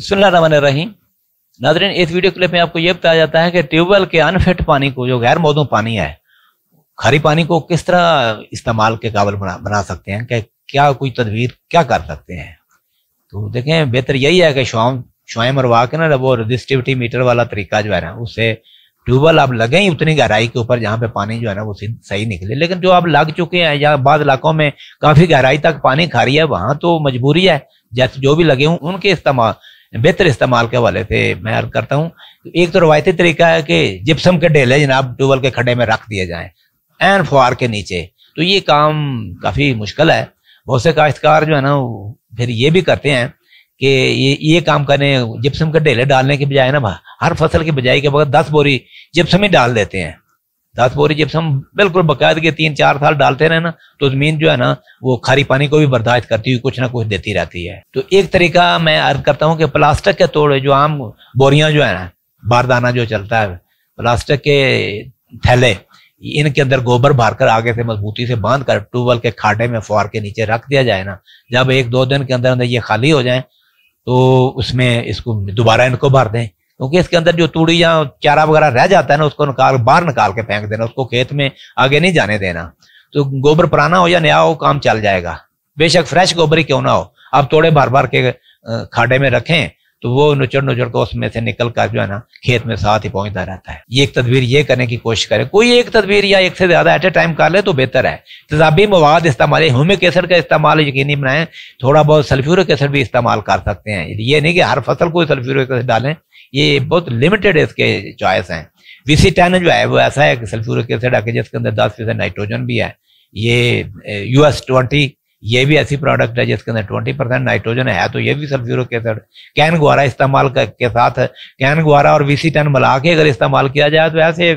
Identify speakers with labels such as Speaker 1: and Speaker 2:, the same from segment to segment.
Speaker 1: बसमीम नादरीन इस video clip में आपको यह बताया जाता है कि ट्यूबवेल के अनफिट पानी को जो गैर मौजूद पानी है खारी पानी को किस तरह इस्तेमाल के काबिल बना बना सकते हैं क्या क्या कोई तदवीर क्या कर सकते हैं तो देखें बेहतर यही है कि शाम शुआएं मरवा के ना वो रजिस्टिविटी मीटर वाला तरीका जो है ना उससे ट्यूबवेल आप लगे ही उतनी गहराई के ऊपर जहाँ पे पानी जो है ना वो सही निकले लेकिन जो आप लग चुके हैं या बाद इलाकों में काफ़ी गहराई तक पानी खा रही है वहां तो मजबूरी है जैसे जो भी लगे हूँ उनके इस्तेमाल बेहतर इस्तेमाल के वाले थे मैं अर्ज करता हूँ एक तो रवायती तरीका है कि जिप्सम के डेले जनाब ट्यूबवेल के खड्डे में रख दिए जाए एन फुहार के नीचे तो ये काम काफ़ी मुश्किल है बहुत से काश्तकार जो है ना फिर ये भी करते हैं कि ये ये काम करने जिप्सम के डेले डालने के बजाय ना हर फसल की बजाय के वक्त दस बोरी जिप्सम ही डाल देते हैं दस बोरी जिप्सम बिल्कुल बकायदगी तीन चार साल डालते रहे ना तो जमीन जो है ना वो खारी पानी को भी बर्दाश्त करती हुई कुछ ना कुछ देती रहती है तो एक तरीका मैं अर्ज करता हूँ कि प्लास्टिक के तोड़े जो आम बोरियां जो है ना बारदाना जो चलता है प्लास्टिक के थैले इनके अंदर गोबर भरकर आगे से मजबूती से बांध कर ट्यूबवेल के खाडे में फुहार के नीचे रख दिया जाए ना जब एक दो दिन के अंदर अंदर ये खाली हो जाए तो उसमें इसको दोबारा इनको भर दें क्योंकि इसके अंदर जो तूड़ी या चारा वगैरह रह जाता है ना उसको निकाल बाहर निकाल के फेंक देना उसको खेत में आगे नहीं जाने देना तो गोबर पुराना हो या नया हो काम चल जाएगा बेशक फ्रेश गोबर ही क्यों ना हो आप थोड़े भर भर के खाडे में रखें तो वो नुचड़ नुचड़ को उसमें से निकल कर जो है ना खेत में साथ ही पहुंचता रहता है ये एक तदबीर ये करने की कोशिश करें कोई एक तदबीर या एक से ज्यादा एट ए टाइम कर ले तो बेहतर है तजाबी मवाद इस्तेमाल ह्यूमिक एसिड का इस्तेमाल यकीनी बनाएं थोड़ा बहुत सल्फ्यूरिक एसिड भी इस्तेमाल कर सकते हैं ये नहीं कि हर फसल को सल्फ्यूरिक एसिड डालें ये बहुत लिमिटेड इसके चॉइस हैं वीसी टेन जो है वो ऐसा है कि सल्फ्यूरिक के है जिसके अंदर दस फीसद नाइट्रोजन भी है ये यूएस ट्वेंटी ये भी ऐसी प्रोडक्ट है जिसके अंदर ट्वेंटी परसेंट नाइट्रोजन है तो ये भी सल्फ्यूरिक एसिड कैन गुआरा इस्तेमाल के साथ कैन गुआरा और वीसी टेन मिला के अगर इस्तेमाल किया जाए तो ऐसे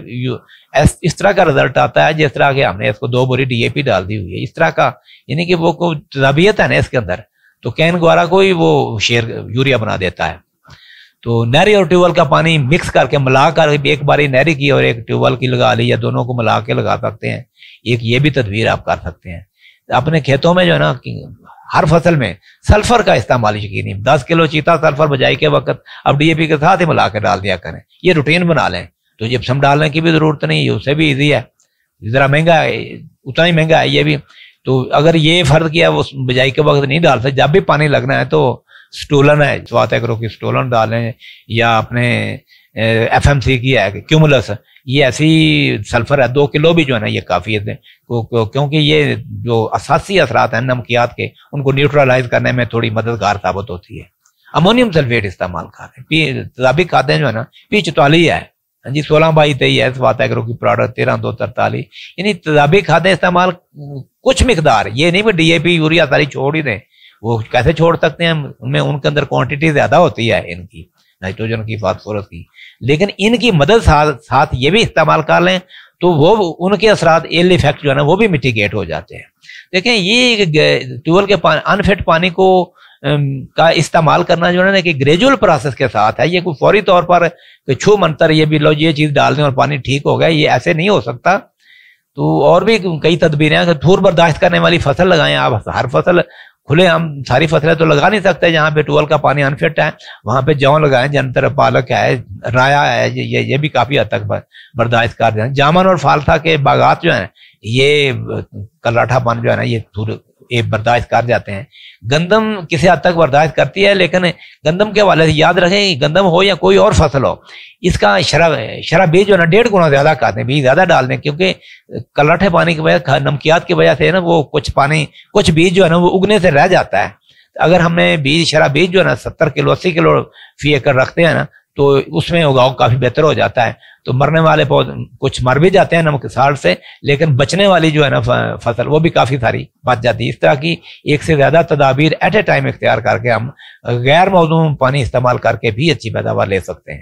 Speaker 1: इस तरह का रिजल्ट आता है जिस तरह के हमने इसको दो बोरी डीएपी डाल दी हुई है इस तरह का यानी कि वो को तबीयत है ना इसके अंदर तो कैन गुआरा को ही वो शेर यूरिया बना देता है तो नहरी और ट्यूबवेल का पानी मिक्स करके मिला कर एक बारी नहरी की और एक ट्यूबवेल की लगा ली या दोनों को मिला के लगा सकते हैं एक ये भी तदवीर आप कर सकते हैं अपने खेतों में जो है ना हर फसल में सल्फर का इस्तेमाल यकीन दस किलो चीता सल्फर बजाई के वक्त अब डीएपी के साथ ही मिला के डाल दिया करें ये रूटीन बना लें तो जिप्सम डालने की भी जरूरत नहीं है उससे भी ईजी है ज़रा महंगा है उतना ही महंगा है ये भी तो अगर ये फर्ज किया वो बजाई के वक्त नहीं डाल सकते जब भी पानी लगना है तो स्टोलन है स्वात करो कि स्टोलन डालें या अपने एफ एम सी की है क्यूमुलस ये ऐसी सल्फर है दो किलो भी जो है ना ये काफ़ी है क्योंकि ये जो असासी असरात हैं नमकियात के उनको न्यूट्रलाइज करने में थोड़ी मददगार साबित होती है अमोनियम सल्फेट इस्तेमाल कर रहे हैं पी खाते हैं जो है ना पी चौताली है हाँ जी सोलह बाई तेई है स्वात एग्रो की प्रोडक्ट तेरह दो तरतालीस यानी तजाबी खाते इस्तेमाल कुछ मकदार ये नहीं डी ए पी यूरिया सारी छोड़ ही दें वो कैसे छोड़ सकते हैं उनमें उनके अंदर क्वांटिटी ज्यादा होती है इनकी नाइट्रोजन की फास्फोरस की लेकिन इनकी मदद साथ साथ ये भी इस्तेमाल कर लें तो वो उनके असरात एल इफेक्ट जो है ना वो भी मिटिगेट हो जाते हैं देखें ये ट्यूबल के पान, अनफिट पानी को का इस्तेमाल करना जो है ना कि ग्रेजुअल प्रोसेस के साथ है ये कोई फौरी तौर पर छू मंतर ये भी लो ये चीज़ डाल दें और पानी ठीक हो गया ये ऐसे नहीं हो सकता तो और भी कई तदबीरें हैं धूल बर्दाश्त करने वाली फसल लगाएं आप हर फसल खुले हम सारी फसलें तो लगा नहीं सकते जहाँ पे ट्यूबवेल का पानी अनफिट है वहां पे जौ लगाए तरफ पालक है राया है ये ये, ये भी काफी हद तक बर्दाश्त कर रहे हैं जामन और फालसा के बागात जो है ये कलाठा पान जो है ना ये ये बर्दाश्त कर जाते हैं गंदम किसी हद तक बर्दाश्त करती है लेकिन गंदम के हवाले से याद रखें गंदम हो या कोई और फसल हो इसका शराब शराब बीज जो है ना डेढ़ गुना ज़्यादा खाते हैं बीज ज़्यादा डाल दें क्योंकि कलाठे पानी की वजह नमकियात की वजह से ना वो कुछ पानी कुछ बीज जो है ना वो उगने से रह जाता है अगर हमने बीज शराब बीज जो है ना सत्तर किलो अस्सी किलो फी एकड़ रखते हैं ना तो उसमें उगाव काफी बेहतर हो जाता है तो मरने वाले पौधे कुछ मर भी जाते हैं नमक साड़ से लेकिन बचने वाली जो है ना फसल वो भी काफी सारी बच जाती है इस तरह की एक से ज्यादा तदाबीर एट ए टाइम इख्तियार करके हम गैर मौजूद पानी इस्तेमाल करके भी अच्छी पैदावार ले सकते हैं